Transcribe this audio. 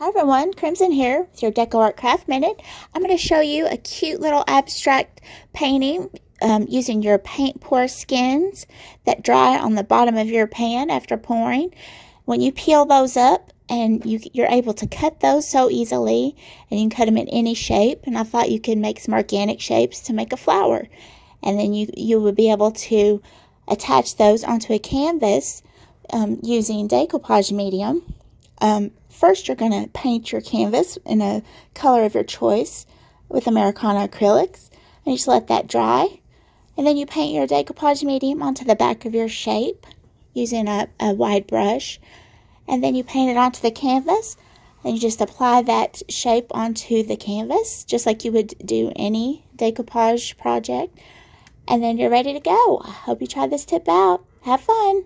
Hi everyone, Crimson here with your DecoArt Craft Minute. I'm going to show you a cute little abstract painting um, using your paint pour skins that dry on the bottom of your pan after pouring. When you peel those up and you, you're able to cut those so easily and you can cut them in any shape and I thought you could make some organic shapes to make a flower and then you, you would be able to attach those onto a canvas um, using decoupage medium um, first, you're going to paint your canvas in a color of your choice with Americana acrylics, and you just let that dry. And then you paint your decoupage medium onto the back of your shape using a, a wide brush. And then you paint it onto the canvas, and you just apply that shape onto the canvas, just like you would do any decoupage project. And then you're ready to go. I hope you try this tip out. Have fun.